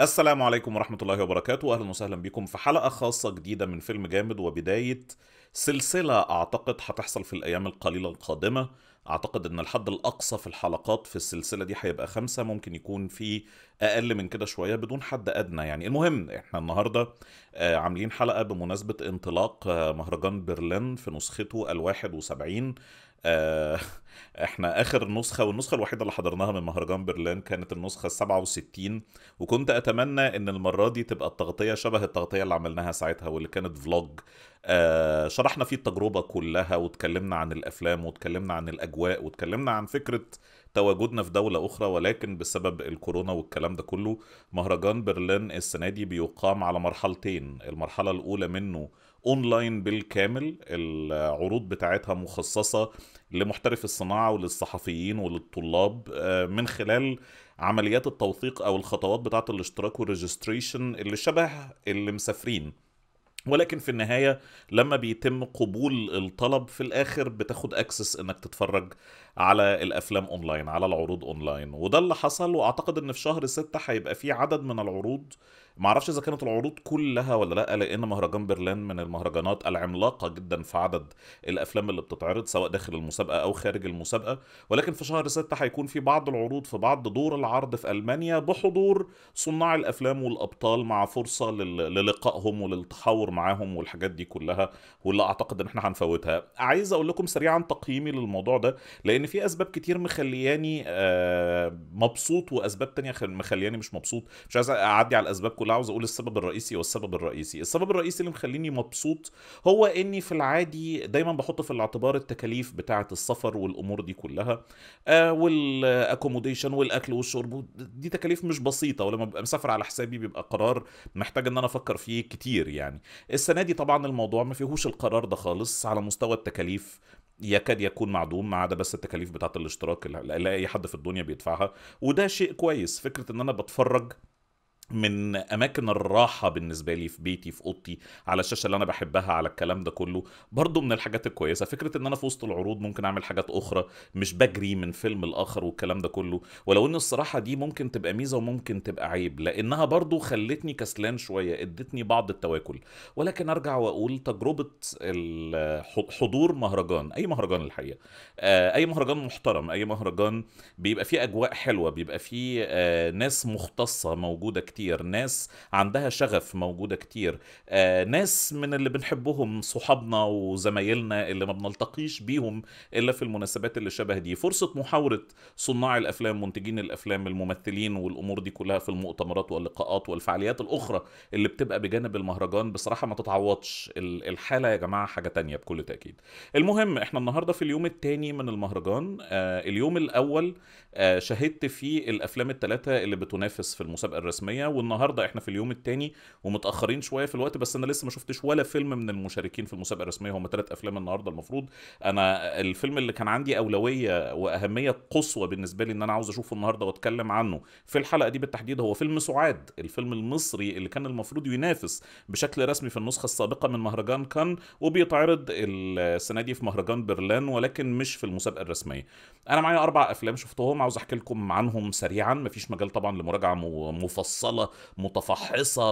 السلام عليكم ورحمة الله وبركاته أهلا وسهلا بكم في حلقة خاصة جديدة من فيلم جامد وبداية سلسلة أعتقد هتحصل في الأيام القليلة القادمة أعتقد أن الحد الأقصى في الحلقات في السلسلة دي هيبقى خمسة ممكن يكون في أقل من كده شوية بدون حد أدنى يعني المهم إحنا النهاردة آه، عاملين حلقة بمناسبة انطلاق آه، مهرجان برلين في نسخته الواحد وسبعين آه، احنا اخر نسخه والنسخه الوحيده اللي حضرناها من مهرجان برلين كانت النسخه 67 وكنت اتمنى ان المره دي تبقى التغطيه شبه التغطيه اللي عملناها ساعتها واللي كانت فلوج آه شرحنا فيه التجربه كلها واتكلمنا عن الافلام واتكلمنا عن الاجواء واتكلمنا عن فكره تواجدنا في دولة أخرى ولكن بسبب الكورونا والكلام ده كله مهرجان برلين السنة دي بيقام على مرحلتين المرحلة الأولى منه اونلاين بالكامل العروض بتاعتها مخصصه لمحترف الصناعه وللصحفيين وللطلاب آه، من خلال عمليات التوثيق او الخطوات بتاعه الاشتراك والريجستريشن اللي شبه اللي مسافرين ولكن في النهاية لما بيتم قبول الطلب في الآخر بتاخد أكسس إنك تتفرج على الأفلام أونلاين على العروض أونلاين وده اللي حصل وأعتقد إن في شهر ستة هيبقى في عدد من العروض ما اعرفش اذا كانت العروض كلها ولا لا لان مهرجان برلين من المهرجانات العملاقه جدا في عدد الافلام اللي بتتعرض سواء داخل المسابقه او خارج المسابقه ولكن في شهر 6 هيكون في بعض العروض في بعض دور العرض في المانيا بحضور صناع الافلام والابطال مع فرصه للقائهم وللتحاور معاهم والحاجات دي كلها واللي اعتقد ان احنا هنفوتها عايز اقول لكم سريعا تقييمي للموضوع ده لان في اسباب كتير مخلياني آه، مبسوط واسباب تانية مخلياني مش مبسوط مش عايز اعدي على الاسباب كلها ولا عاوز اقول السبب الرئيسي والسبب الرئيسي السبب الرئيسي اللي مخليني مبسوط هو اني في العادي دايما بحط في الاعتبار التكاليف بتاعه السفر والامور دي كلها آه والاكوموديشن والاكل والشرب دي تكاليف مش بسيطه ولما ببقى مسافر على حسابي بيبقى قرار محتاج ان انا افكر فيه كتير يعني السنه دي طبعا الموضوع ما فيهوش القرار ده خالص على مستوى التكاليف يكاد يكون معدوم ما عدا بس التكاليف بتاعت الاشتراك اللي لا اي حد في الدنيا بيدفعها وده شيء كويس فكره ان انا بتفرج من اماكن الراحه بالنسبه لي في بيتي في اوضتي على الشاشه اللي انا بحبها على الكلام ده كله برضو من الحاجات الكويسه فكره ان انا في وسط العروض ممكن اعمل حاجات اخرى مش بجري من فيلم الاخر والكلام ده كله ولو ان الصراحه دي ممكن تبقى ميزه وممكن تبقى عيب لانها برضو خلتني كسلان شويه ادتني بعض التواكل ولكن ارجع واقول تجربه حضور مهرجان اي مهرجان الحقيقه آه، اي مهرجان محترم اي مهرجان بيبقى فيه اجواء حلوه بيبقى فيه آه، ناس مختصه موجوده كتير كتير ناس عندها شغف موجودة كتير آه، ناس من اللي بنحبهم صحابنا وزمايلنا اللي ما بنلتقيش بيهم إلا في المناسبات اللي شبه دي فرصة محاورة صناع الأفلام منتجين الأفلام الممثلين والأمور دي كلها في المؤتمرات واللقاءات والفعاليات الأخرى اللي بتبقى بجانب المهرجان بصراحة ما تتعوضش الحالة يا جماعة حاجة تانية بكل تأكيد المهم احنا النهاردة في اليوم التاني من المهرجان آه، اليوم الأول آه، شهدت فيه الأفلام الثلاثة اللي بتنافس في المسابقة الرسمية والنهارده احنا في اليوم الثاني ومتاخرين شويه في الوقت بس انا لسه ما شفتش ولا فيلم من المشاركين في المسابقه الرسميه هم ثلاث افلام النهارده المفروض انا الفيلم اللي كان عندي اولويه واهميه قصوى بالنسبه لي ان انا عاوز اشوفه النهارده واتكلم عنه في الحلقه دي بالتحديد هو فيلم سعاد الفيلم المصري اللي كان المفروض ينافس بشكل رسمي في النسخه السابقه من مهرجان كان وبيتعرض السنه دي في مهرجان برلان ولكن مش في المسابقه الرسميه انا معايا اربع افلام شفتهم عاوز احكي لكم عنهم سريعا مفيش مجال طبعا لمراجعه مفصله مرحله متفحصه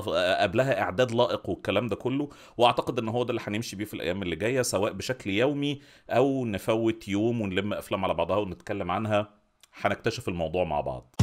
قبلها اعداد لائق والكلام ده كله واعتقد ان هو ده اللي هنمشي بيه في الايام اللي جايه سواء بشكل يومي او نفوت يوم ونلم افلام على بعضها ونتكلم عنها هنكتشف الموضوع مع بعض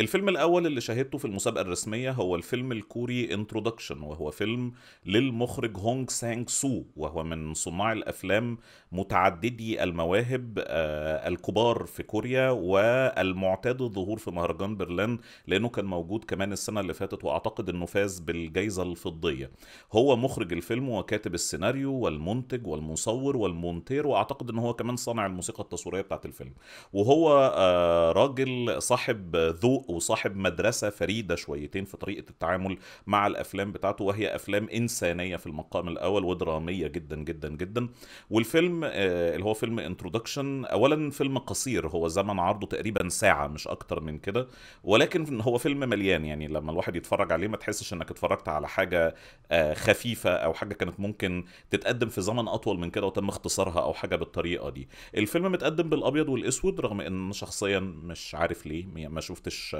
الفيلم الاول اللي شاهدته في المسابقه الرسميه هو الفيلم الكوري Introduction وهو فيلم للمخرج هونغ سانغ سو وهو من صناع الافلام متعددي المواهب آه، الكبار في كوريا والمعتاد الظهور في مهرجان برلين لانه كان موجود كمان السنه اللي فاتت واعتقد انه فاز بالجائزه الفضيه هو مخرج الفيلم وكاتب السيناريو والمنتج والمصور والمونتير واعتقد ان هو كمان صانع الموسيقى التصويريه بتاعت الفيلم وهو آه، راجل صاحب ذوق وصاحب مدرسه فريده شويتين في طريقه التعامل مع الافلام بتاعته وهي افلام انسانيه في المقام الاول ودراميه جدا جدا جدا والفيلم آه، اللي هو فيلم انترودكشن اولا فيلم قصير هو زمن عرضه تقريبا ساعه مش اكتر من كده ولكن هو فيلم مليان يعني لما الواحد يتفرج عليه ما تحسش انك اتفرجت على حاجه آه، خفيفه او حاجه كانت ممكن تتقدم في زمن اطول من كده وتم اختصارها او حاجه بالطريقه دي الفيلم متقدم بالابيض والاسود رغم ان شخصيا مش عارف ليه ما شفتش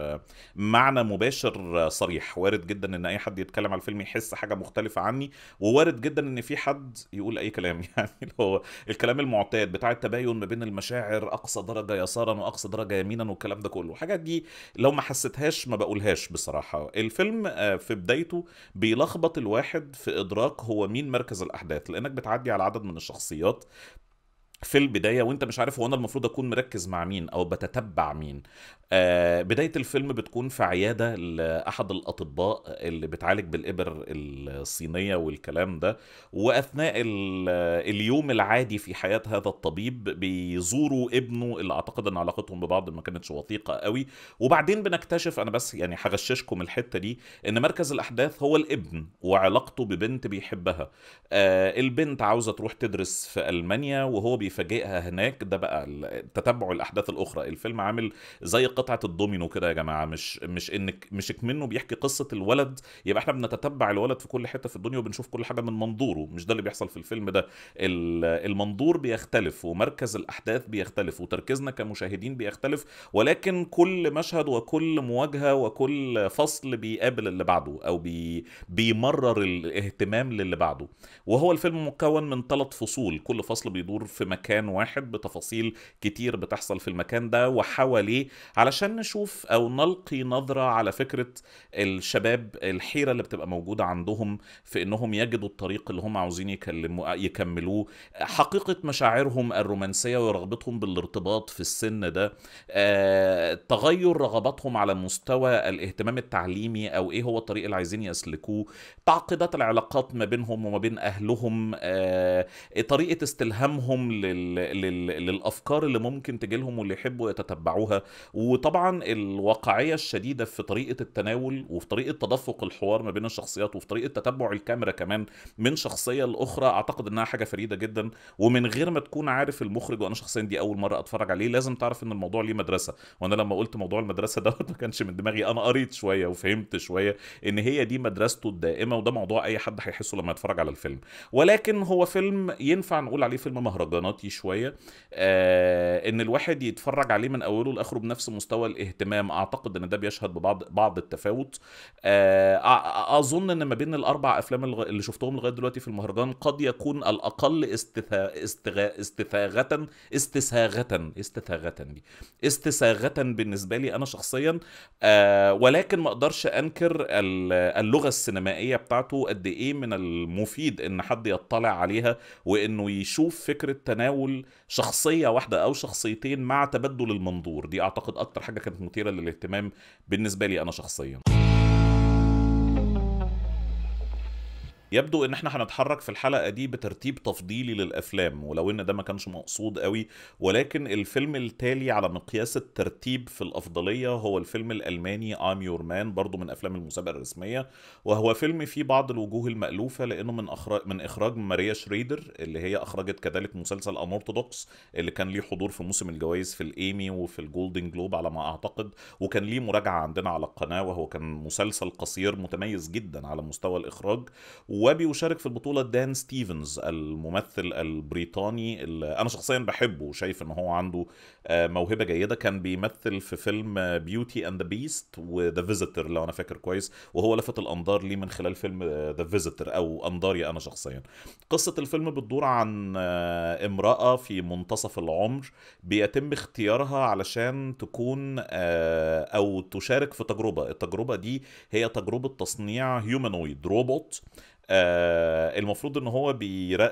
معنى مباشر صريح وارد جدا ان اي حد يتكلم على الفيلم يحس حاجه مختلفه عني ووارد جدا ان في حد يقول اي كلام يعني اللي هو الكلام المعتاد بتاع التباين ما بين المشاعر اقصى درجه يسارا واقصى درجه يمينا والكلام ده كله الحاجات دي لو ما حسيتهاش ما بقولهاش بصراحه الفيلم آه، في بدايته بيلخبط الواحد في ادراك هو مين مركز الاحداث لانك بتعدي على عدد من الشخصيات في البدايه وانت مش عارف هو انا المفروض اكون مركز مع مين او بتتبع مين آه بدايه الفيلم بتكون في عياده لاحد الاطباء اللي بتعالج بالابر الصينيه والكلام ده واثناء آه، اليوم العادي في حياه هذا الطبيب بيزوروا ابنه اللي اعتقد ان علاقتهم ببعض ما كانتش وثيقه قوي وبعدين بنكتشف انا بس يعني هغششكم الحته دي ان مركز الاحداث هو الابن وعلاقته ببنت بيحبها آه البنت عاوزه تروح تدرس في المانيا وهو بي بيفاجئها هناك ده بقى تتبع الاحداث الاخرى الفيلم عامل زي قطعه الدومينو كده يا جماعه مش مش انك مش منه بيحكي قصه الولد يبقى احنا بنتتبع الولد في كل حته في الدنيا وبنشوف كل حاجه من منظوره مش ده اللي بيحصل في الفيلم ده المنظور بيختلف ومركز الاحداث بيختلف وتركيزنا كمشاهدين بيختلف ولكن كل مشهد وكل مواجهه وكل فصل بيقابل اللي بعده او بي بيمرر الاهتمام للي بعده وهو الفيلم مكون من ثلاث فصول كل فصل بيدور في مكان مكان واحد بتفاصيل كتير بتحصل في المكان ده وحواليه علشان نشوف او نلقي نظره على فكره الشباب الحيره اللي بتبقى موجوده عندهم في انهم يجدوا الطريق اللي هم عاوزين يكلموا يكملوه حقيقه مشاعرهم الرومانسيه ورغبتهم بالارتباط في السن ده آه، تغير رغباتهم على مستوى الاهتمام التعليمي او ايه هو الطريق اللي عايزين يسلكوه تعقيدات العلاقات ما بينهم وما بين اهلهم آه، طريقه استلهامهم لل... لل... للافكار اللي ممكن تجي لهم واللي يحبوا يتتبعوها وطبعا الواقعيه الشديده في طريقه التناول وفي طريقه تدفق الحوار ما بين الشخصيات وفي طريقه تتبع الكاميرا كمان من شخصيه لاخرى اعتقد انها حاجه فريده جدا ومن غير ما تكون عارف المخرج وانا شخصيا دي اول مره اتفرج عليه لازم تعرف ان الموضوع ليه مدرسه وانا لما قلت موضوع المدرسه دوت ما كانش من دماغي انا قريت شويه وفهمت شويه ان هي دي مدرسته الدائمه وده موضوع اي حد هيحسه لما يتفرج على الفيلم ولكن هو فيلم ينفع نقول عليه فيلم مهرجانات نمطي شويه آه، ان الواحد يتفرج عليه من اوله لاخره بنفس مستوى الاهتمام اعتقد ان ده بيشهد ببعض بعض التفاوت آه، اظن ان ما بين الاربع افلام اللي شفتهم لغايه دلوقتي في المهرجان قد يكون الاقل استثا... استغا... استثاغه استساغه استثاغه دي استساغه بالنسبه لي انا شخصيا آه، ولكن ما اقدرش انكر اللغه السينمائيه بتاعته قد ايه من المفيد ان حد يطلع عليها وانه يشوف فكره تناول تناول شخصيه واحده او شخصيتين مع تبدل المنظور دي اعتقد اكتر حاجه كانت مثيره للاهتمام بالنسبه لي انا شخصيا يبدو ان احنا هنتحرك في الحلقه دي بترتيب تفضيلي للافلام ولو ان ده ما كانش مقصود قوي ولكن الفيلم التالي على مقياس الترتيب في الافضليه هو الفيلم الالماني ام يور مان برضه من افلام المسابقه الرسميه وهو فيلم فيه بعض الوجوه المالوفه لانه من اخراج من اخراج ماريا شريدر اللي هي اخرجت كذلك مسلسل انورثودوكس اللي كان ليه حضور في موسم الجوائز في الايمي وفي الجولدن جلوب على ما اعتقد وكان ليه مراجعه عندنا على القناه وهو كان مسلسل قصير متميز جدا على مستوى الاخراج و وبيشارك في البطوله دان ستيفنز الممثل البريطاني اللي انا شخصيا بحبه وشايف ان هو عنده آه، موهبه جيده كان بيمثل في فيلم بيوتي اند ذا بيست وذا فيزيتور لو انا فاكر كويس وهو لفت الانظار ليه من خلال فيلم ذا آه، فيزيتور او انظاري انا شخصيا قصه الفيلم بتدور عن آه، امراه في منتصف العمر بيتم اختيارها علشان تكون او تشارك في تجربه التجربه دي هي تجربه تصنيع هيومانويد روبوت آه المفروض ان هو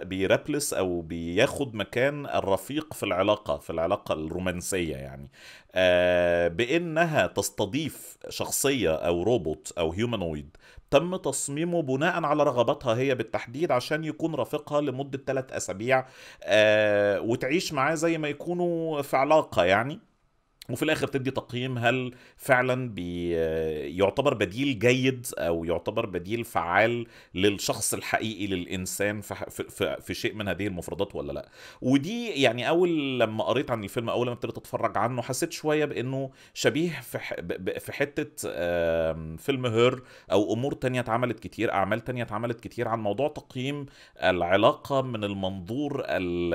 بيرابلس او بياخد مكان الرفيق في العلاقه في العلاقه الرومانسيه يعني آه بانها تستضيف شخصيه او روبوت او هيومانويد تم تصميمه بناء على رغباتها هي بالتحديد عشان يكون رفيقها لمده ثلاث اسابيع آه وتعيش معاه زي ما يكونوا في علاقه يعني وفي الاخر تدي تقييم هل فعلا بيعتبر بديل جيد او يعتبر بديل فعال للشخص الحقيقي للانسان في, في, في شيء من هذه المفردات ولا لا ودي يعني اول لما قريت عن الفيلم اول ما ابتديت اتفرج عنه حسيت شويه بانه شبيه في في حته فيلم هير او امور تانية اتعملت كتير اعمال تانية اتعملت كتير عن موضوع تقييم العلاقه من المنظور ال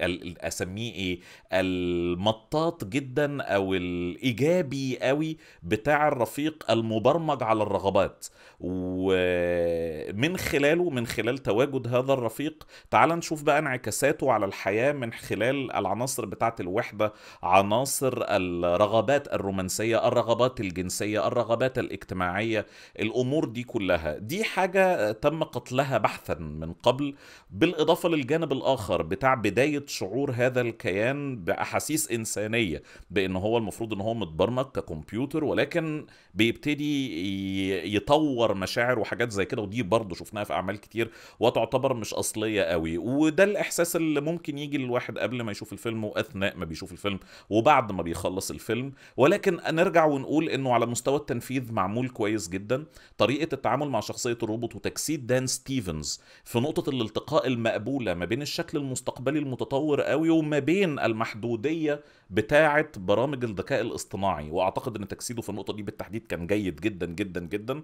ال اسميه ايه المطاط جدا او الايجابي قوي بتاع الرفيق المبرمج على الرغبات ومن خلاله من خلال تواجد هذا الرفيق تعال نشوف بقى انعكاساته على الحياه من خلال العناصر بتاعه الوحده عناصر الرغبات الرومانسيه الرغبات الجنسيه الرغبات الاجتماعيه الامور دي كلها دي حاجه تم قتلها بحثا من قبل بالاضافه للجانب الاخر بتاع بدايه شعور هذا الكيان باحاسيس انسانيه شويه بان هو المفروض ان هو متبرمج ككمبيوتر ولكن بيبتدي يطور مشاعر وحاجات زي كده ودي برضه شفناها في اعمال كتير وتعتبر مش اصليه قوي وده الاحساس اللي ممكن يجي للواحد قبل ما يشوف الفيلم واثناء ما بيشوف الفيلم وبعد ما بيخلص الفيلم ولكن نرجع ونقول انه على مستوى التنفيذ معمول كويس جدا طريقه التعامل مع شخصيه الروبوت وتجسيد دان ستيفنز في نقطه الالتقاء المقبوله ما بين الشكل المستقبلي المتطور قوي وما بين المحدوديه بتاعه برامج الذكاء الاصطناعي واعتقد ان تجسيده في النقطه دي بالتحديد كان جيد جدا جدا جدا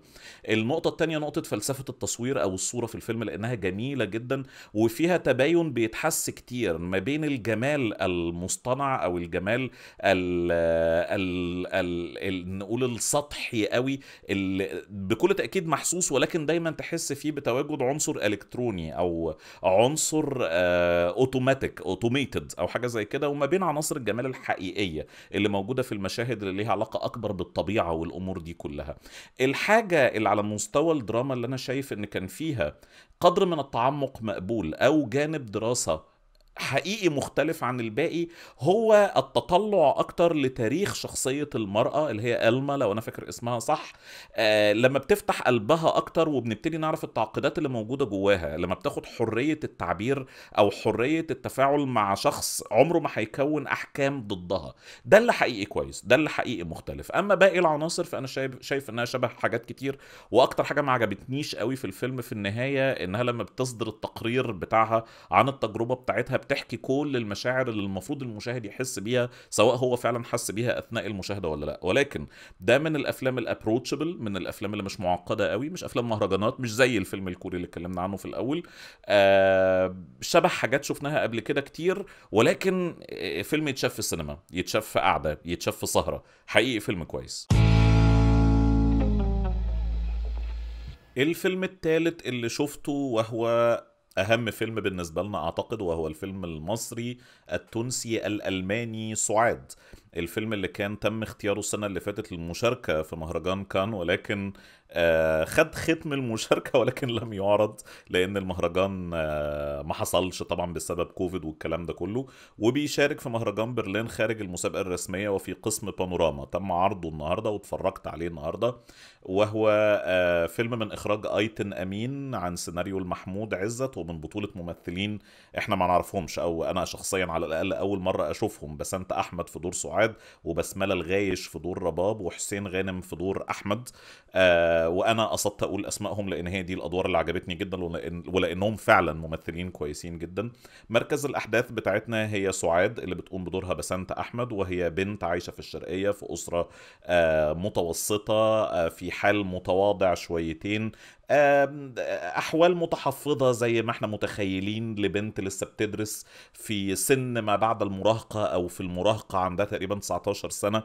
النقطه الثانيه نقطه فلسفه التصوير او الصوره في الفيلم لانها جميله جدا وفيها تباين بيتحس كتير ما بين الجمال المصطنع او الجمال الـ الـ الـ الـ نقول السطحي قوي اللي بكل تاكيد محسوس ولكن دايما تحس فيه بتواجد عنصر الكتروني او عنصر اوتوماتيك آه، اوتوميتد او حاجه زي كده وما بين عناصر الجمال الحقيقي الحقيقيه اللي موجوده في المشاهد اللي ليها علاقه اكبر بالطبيعه والامور دي كلها الحاجه اللي على مستوى الدراما اللي انا شايف ان كان فيها قدر من التعمق مقبول او جانب دراسه حقيقي مختلف عن الباقي هو التطلع اكتر لتاريخ شخصيه المراه اللي هي الما لو انا فاكر اسمها صح آه لما بتفتح قلبها اكتر وبنبتدي نعرف التعقيدات اللي موجوده جواها لما بتاخد حريه التعبير او حريه التفاعل مع شخص عمره ما هيكون احكام ضدها ده اللي حقيقي كويس ده اللي حقيقي مختلف اما باقي العناصر فانا شايف شايف انها شبه حاجات كتير واكتر حاجه ما عجبتنيش قوي في الفيلم في النهايه انها لما بتصدر التقرير بتاعها عن التجربه بتاعتها بتحكي كل المشاعر اللي المفروض المشاهد يحس بيها سواء هو فعلا حس بيها اثناء المشاهده ولا لا ولكن ده من الافلام الابروتشبل من الافلام اللي مش معقده قوي مش افلام مهرجانات مش زي الفيلم الكوري اللي اتكلمنا عنه في الاول آه شبه حاجات شفناها قبل كده كتير ولكن آه، فيلم يتشاف في السينما يتشاف في قعده يتشاف في سهره حقيقي فيلم كويس الفيلم الثالث اللي شفته وهو اهم فيلم بالنسبه لنا اعتقد وهو الفيلم المصري التونسي الالماني سعاد الفيلم اللي كان تم اختياره السنة اللي فاتت للمشاركة في مهرجان كان ولكن آه، خد ختم المشاركة ولكن لم يعرض لأن المهرجان آه، ما حصلش طبعا بسبب كوفيد والكلام ده كله وبيشارك في مهرجان برلين خارج المسابقة الرسمية وفي قسم بانوراما تم عرضه النهاردة واتفرجت عليه النهاردة وهو آه، فيلم من إخراج أيتن أمين عن سيناريو المحمود عزت ومن بطولة ممثلين احنا ما نعرفهمش أو أنا شخصيا على الأقل أول مرة أشوفهم بسنت أحمد في دور سعاد سعاد وبسمله الغايش في دور رباب وحسين غانم في دور احمد آه وانا قصدت اقول اسمائهم لان هي دي الادوار اللي عجبتني جدا ولانهم فعلا ممثلين كويسين جدا مركز الاحداث بتاعتنا هي سعاد اللي بتقوم بدورها بسنت احمد وهي بنت عايشه في الشرقيه في اسره آه متوسطه آه في حال متواضع شويتين احوال متحفظه زي ما احنا متخيلين لبنت لسه بتدرس في سن ما بعد المراهقه او في المراهقه عندها تقريبا 19 سنه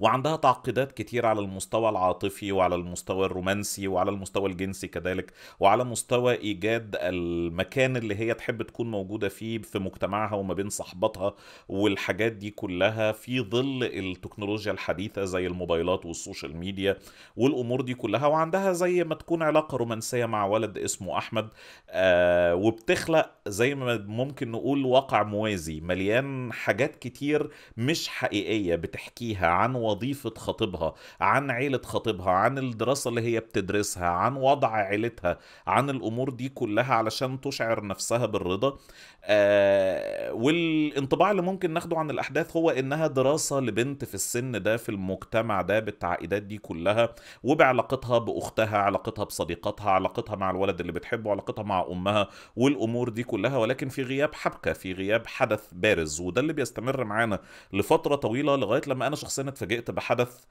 وعندها تعقيدات كتير على المستوى العاطفي وعلى المستوى الرومانسي وعلى المستوى الجنسي كذلك وعلى مستوى ايجاد المكان اللي هي تحب تكون موجوده فيه في مجتمعها وما بين صحباتها والحاجات دي كلها في ظل التكنولوجيا الحديثه زي الموبايلات والسوشيال ميديا والامور دي كلها وعندها زي ما تكون علاقه رومانسيه مع ولد اسمه احمد آه وبتخلق زي ما ممكن نقول واقع موازي مليان حاجات كتير مش حقيقيه بتحكيها عن وظيفة خطيبها عن عيلة خطيبها عن الدراسة اللي هي بتدرسها عن وضع عيلتها عن الأمور دي كلها علشان تشعر نفسها بالرضا آه والانطباع اللي ممكن ناخده عن الأحداث هو إنها دراسة لبنت في السن ده في المجتمع ده بالتعقيدات دي كلها وبعلاقتها بأختها علاقتها بصديقاتها علاقتها مع الولد اللي بتحبه علاقتها مع أمها والأمور دي كلها ولكن في غياب حبكة في غياب حدث بارز وده اللي بيستمر معانا لفترة طويلة لغاية لما أنا شخصيا اتفاجئت فوجئت بحدث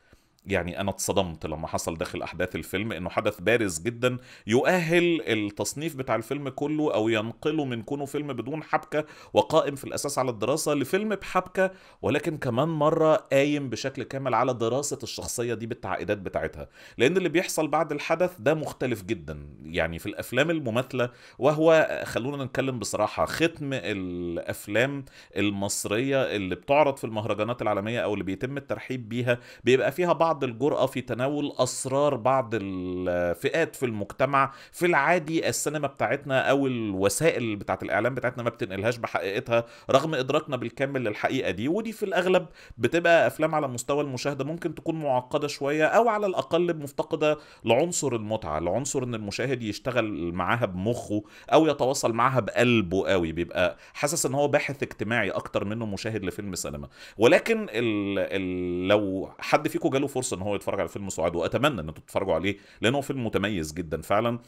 يعني انا اتصدمت لما حصل داخل احداث الفيلم انه حدث بارز جدا يؤهل التصنيف بتاع الفيلم كله او ينقله من كونه فيلم بدون حبكه وقائم في الاساس على الدراسه لفيلم بحبكه ولكن كمان مره قايم بشكل كامل على دراسه الشخصيه دي بالتعقيدات بتاعتها لان اللي بيحصل بعد الحدث ده مختلف جدا يعني في الافلام المماثله وهو خلونا نتكلم بصراحه ختم الافلام المصريه اللي بتعرض في المهرجانات العالميه او اللي بيتم الترحيب بيها بيبقى فيها بعض بعض الجرأة في تناول أسرار بعض الفئات في المجتمع في العادي السينما بتاعتنا أو الوسائل بتاعة الإعلام بتاعتنا ما بتنقلهاش بحقيقتها رغم إدراكنا بالكامل للحقيقة دي ودي في الأغلب بتبقى أفلام على مستوى المشاهدة ممكن تكون معقدة شوية أو على الأقل مفتقدة لعنصر المتعة لعنصر إن المشاهد يشتغل معاها بمخه أو يتواصل معاها بقلبه قوي بيبقى حاسس إن هو باحث اجتماعي أكتر منه مشاهد لفيلم سينما ولكن الـ الـ لو حد فيكم جاله فرصة فرصه ان هو يتفرج على فيلم سعاد واتمنى ان انتم تتفرجوا عليه لانه فيلم متميز جدا فعلا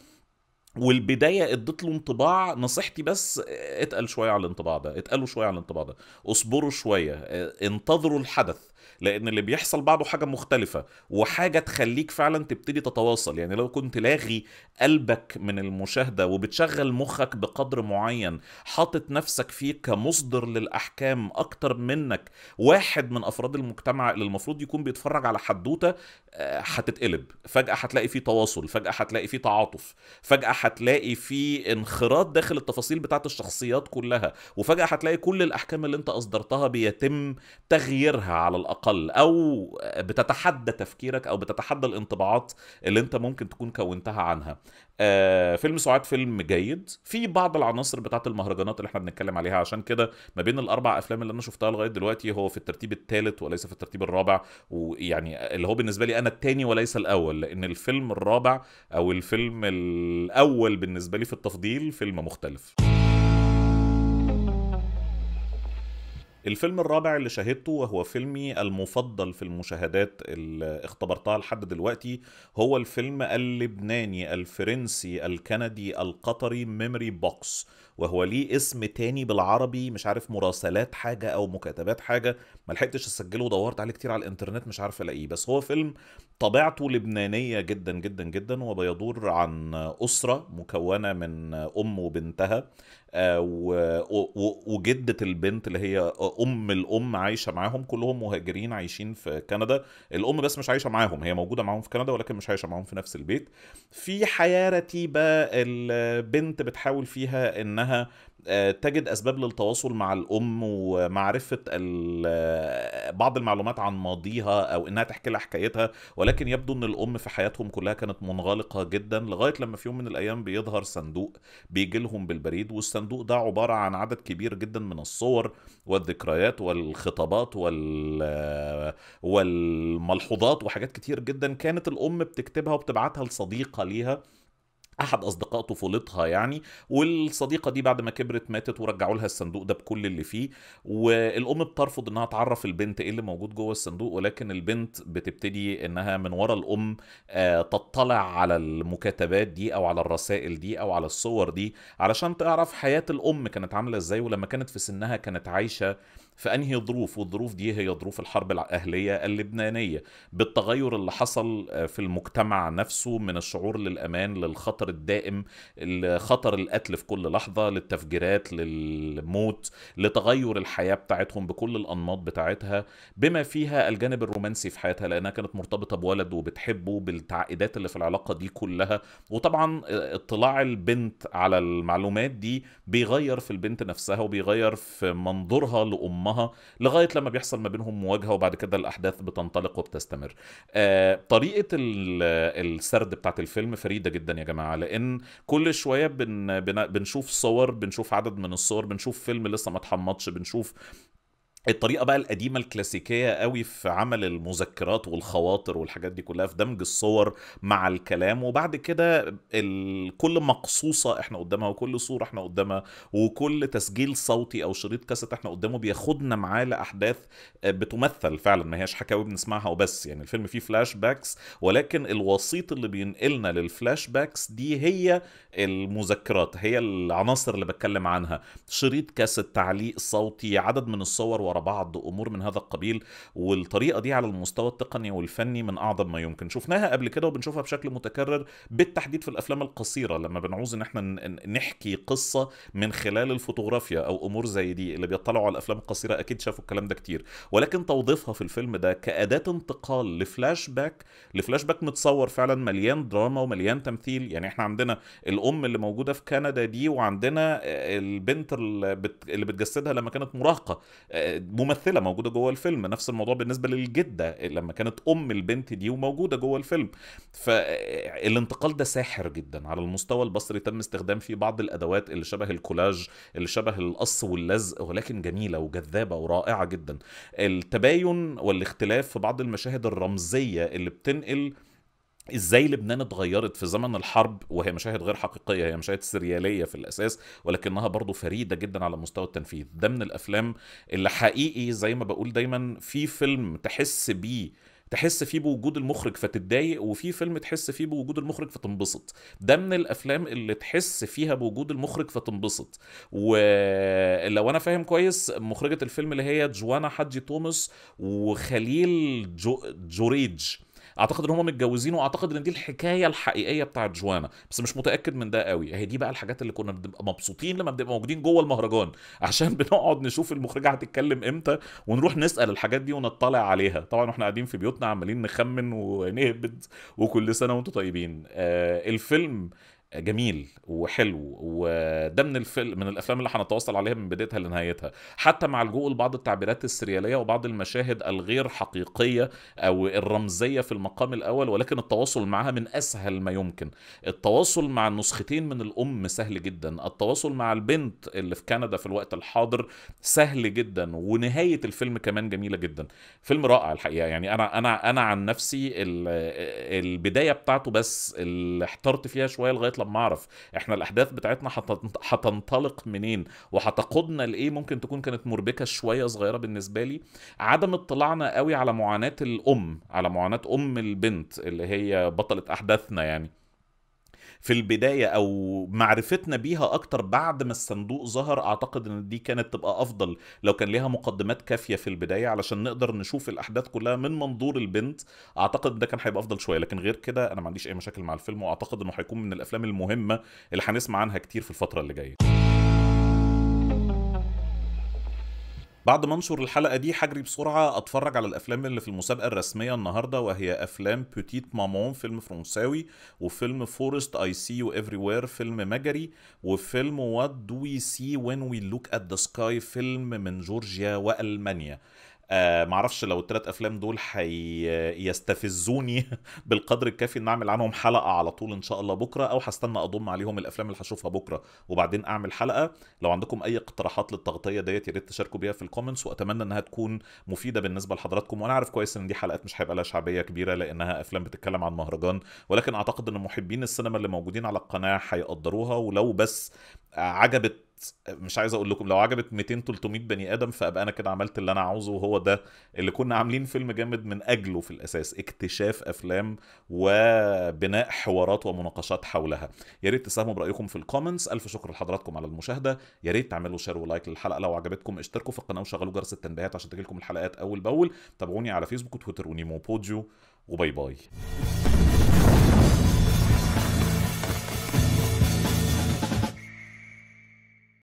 والبدايه ادت له انطباع نصيحتي بس اتقل شويه على الانطباع ده اتقلوا شويه على الانطباع ده اصبروا شويه آه، انتظروا الحدث لان اللي بيحصل بعده حاجه مختلفه وحاجه تخليك فعلا تبتدي تتواصل يعني لو كنت لاغي قلبك من المشاهده وبتشغل مخك بقدر معين حاطط نفسك فيه كمصدر للاحكام اكتر منك واحد من افراد المجتمع اللي المفروض يكون بيتفرج على حدوته آه، هتتقلب فجاه هتلاقي فيه تواصل فجاه هتلاقي فيه تعاطف فجاه هتلاقي فيه انخراط داخل التفاصيل بتاعه الشخصيات كلها وفجاه هتلاقي كل الاحكام اللي انت اصدرتها بيتم تغييرها على الاقل اقل او بتتحدى تفكيرك او بتتحدى الانطباعات اللي انت ممكن تكون كونتها عنها آه فيلم سعاد فيلم جيد في بعض العناصر بتاعه المهرجانات اللي احنا بنتكلم عليها عشان كده ما بين الاربع افلام اللي انا شفتها لغايه دلوقتي هو في الترتيب الثالث وليس في الترتيب الرابع ويعني اللي هو بالنسبه لي انا الثاني وليس الاول لان الفيلم الرابع او الفيلم الاول بالنسبه لي في التفضيل فيلم مختلف الفيلم الرابع اللي شاهدته وهو فيلمي المفضل في المشاهدات اللي اختبرتها لحد دلوقتي هو الفيلم اللبناني الفرنسي الكندي القطري ميموري بوكس وهو ليه اسم تاني بالعربي مش عارف مراسلات حاجة أو مكاتبات حاجة ملحقتش أسجله ودورت عليه كتير على الإنترنت مش عارف ألاقيه بس هو فيلم طبيعته لبنانية جدا جدا جدا وبيدور عن أسرة مكونة من أم وبنتها آه، وجدة البنت اللي هي أم الأم عايشة معاهم كلهم مهاجرين عايشين في كندا الأم بس مش عايشة معاهم هي موجودة معاهم في كندا ولكن مش عايشة معاهم في نفس البيت في حياة رتيبة البنت بتحاول فيها إنها آه، تجد اسباب للتواصل مع الام ومعرفه آه، بعض المعلومات عن ماضيها او انها تحكي لها حكايتها ولكن يبدو ان الام في حياتهم كلها كانت منغلقه جدا لغايه لما في يوم من الايام بيظهر صندوق بيجي لهم بالبريد والصندوق ده عباره عن عدد كبير جدا من الصور والذكريات والخطابات وال آه، والملحوظات وحاجات كتير جدا كانت الام بتكتبها وبتبعتها لصديقه ليها احد اصدقاء طفولتها يعني والصديقه دي بعد ما كبرت ماتت ورجعوا لها الصندوق ده بكل اللي فيه والام بترفض انها تعرف البنت ايه اللي موجود جوه الصندوق ولكن البنت بتبتدي انها من ورا الام آه، تطلع على المكاتبات دي او على الرسائل دي او على الصور دي علشان تعرف حياه الام كانت عامله ازاي ولما كانت في سنها كانت عايشه في انهي ظروف والظروف دي هي ظروف الحرب الاهليه اللبنانيه بالتغير اللي حصل آه، في المجتمع نفسه من الشعور للامان للخطر الخطر الدائم لخطر القتل في كل لحظة للتفجيرات للموت لتغير الحياة بتاعتهم بكل الأنماط بتاعتها بما فيها الجانب الرومانسي في حياتها لأنها كانت مرتبطة بولد وبتحبه بالتعقيدات اللي في العلاقة دي كلها وطبعا اطلاع البنت على المعلومات دي بيغير في البنت نفسها وبيغير في منظورها لأمها لغاية لما بيحصل ما بينهم مواجهة وبعد كده الأحداث بتنطلق وبتستمر آه طريقة السرد بتاعت الفيلم فريدة جدا يا جماعة لان كل شويه بن بنشوف صور بنشوف عدد من الصور بنشوف فيلم لسه ما اتحمطش بنشوف الطريقه بقى القديمه الكلاسيكيه قوي في عمل المذكرات والخواطر والحاجات دي كلها في دمج الصور مع الكلام وبعد كده كل مقصوصه احنا قدامها وكل صوره احنا قدامها وكل تسجيل صوتي او شريط كاسيت احنا قدامه بياخدنا معاه لاحداث آه، بتمثل فعلا ما هياش حكاوي بنسمعها وبس يعني الفيلم فيه فلاش باكس ولكن الوسيط اللي بينقلنا للفلاش باكس دي هي المذكرات هي العناصر اللي بتكلم عنها شريط كاسيت تعليق صوتي عدد من الصور ورا بعض امور من هذا القبيل والطريقه دي على المستوى التقني والفني من اعظم ما يمكن شفناها قبل كده وبنشوفها بشكل متكرر بالتحديد في الافلام القصيره لما بنعوز ان احنا نحكي قصه من خلال الفوتوغرافيا او امور زي دي اللي بيطلعوا على الافلام القصيره اكيد شافوا الكلام ده كتير ولكن توظيفها في الفيلم ده كاداه انتقال لفلاش باك لفلاش باك متصور فعلا مليان دراما ومليان تمثيل يعني احنا عندنا الام اللي موجوده في كندا دي وعندنا البنت اللي بتجسدها لما كانت مراهقه ممثله موجوده جوه الفيلم نفس الموضوع بالنسبه للجده لما كانت ام البنت دي وموجوده جوه الفيلم فالانتقال ده ساحر جدا على المستوى البصري تم استخدام فيه بعض الادوات اللي شبه الكولاج اللي شبه القص واللزق ولكن جميله وجذابه ورائعه جدا التباين والاختلاف في بعض المشاهد الرمزيه اللي بتنقل ازاي لبنان اتغيرت في زمن الحرب وهي مشاهد غير حقيقيه هي مشاهد سرياليه في الاساس ولكنها برضو فريده جدا على مستوى التنفيذ ده من الافلام اللي حقيقي زي ما بقول دايما في فيلم تحس بيه تحس فيه بوجود المخرج فتتضايق وفي فيلم تحس فيه بوجود المخرج فتنبسط ده من الافلام اللي تحس فيها بوجود المخرج فتنبسط ولو انا فاهم كويس مخرجه الفيلم اللي هي جوانا حجي توماس وخليل جو... جوريج اعتقد ان هم متجوزين واعتقد ان دي الحكايه الحقيقيه بتاعت جوانا بس مش متاكد من ده قوي هي دي بقى الحاجات اللي كنا بنبقى مبسوطين لما بنبقى موجودين جوه المهرجان عشان بنقعد نشوف المخرجه هتتكلم امتى ونروح نسال الحاجات دي ونطلع عليها طبعا واحنا قاعدين في بيوتنا عمالين نخمن ونهبد وكل سنه وانتم طيبين آه الفيلم جميل وحلو وده من الفيلم من الافلام اللي هنتواصل عليها من بدايتها لنهايتها حتى مع لجوء لبعض التعبيرات السرياليه وبعض المشاهد الغير حقيقيه او الرمزيه في المقام الاول ولكن التواصل معها من اسهل ما يمكن التواصل مع النسختين من الام سهل جدا التواصل مع البنت اللي في كندا في الوقت الحاضر سهل جدا ونهايه الفيلم كمان جميله جدا فيلم رائع الحقيقه يعني انا انا انا عن نفسي البدايه بتاعته بس اللي احترت فيها شويه لغايه لما ما اعرف احنا الاحداث بتاعتنا هتنطلق منين وهتقودنا لايه ممكن تكون كانت مربكه شويه صغيره بالنسبه لي عدم اطلاعنا قوي على معاناه الام على معاناه ام البنت اللي هي بطله احداثنا يعني في البدايه او معرفتنا بيها اكتر بعد ما الصندوق ظهر اعتقد ان دي كانت تبقى افضل لو كان ليها مقدمات كافيه في البدايه علشان نقدر نشوف الاحداث كلها من منظور البنت اعتقد ده كان هيبقى افضل شويه لكن غير كده انا ما عنديش اي مشاكل مع الفيلم واعتقد انه هيكون من الافلام المهمه اللي هنسمع عنها كتير في الفتره اللي جايه بعد ما انشر الحلقه دي هجري بسرعه اتفرج على الافلام اللي في المسابقه الرسميه النهارده وهي افلام بوتيت مامون فيلم فرنساوي وفيلم فورست اي سي يو افري وير فيلم مجري وفيلم وات دو وي سي وين وي لوك ات ذا سكاي فيلم من جورجيا والمانيا آه معرفش لو الثلاث افلام دول هيستفزوني حي... بالقدر الكافي ان اعمل عنهم حلقه على طول ان شاء الله بكره او هستنى اضم عليهم الافلام اللي هشوفها بكره وبعدين اعمل حلقه لو عندكم اي اقتراحات للتغطيه ديت يا ريت تشاركوا بيها في الكومنتس واتمنى انها تكون مفيده بالنسبه لحضراتكم وانا عارف كويس ان دي حلقات مش هيبقى لها شعبيه كبيره لانها افلام بتتكلم عن مهرجان ولكن اعتقد ان محبين السينما اللي موجودين على القناه هيقدروها ولو بس عجبت مش عايز اقول لكم لو عجبت 200 300 بني ادم فابقى انا كده عملت اللي انا عاوزه وهو ده اللي كنا عاملين فيلم جامد من اجله في الاساس اكتشاف افلام وبناء حوارات ومناقشات حولها يا ريت تساهموا برايكم في الكومنتس الف شكر لحضراتكم على المشاهده يا ريت تعملوا شير ولايك للحلقه لو عجبتكم اشتركوا في القناه وشغلوا جرس التنبيهات عشان تجيلكم الحلقات اول باول تابعوني على فيسبوك وتويتر ونيمو بوديو وباي باي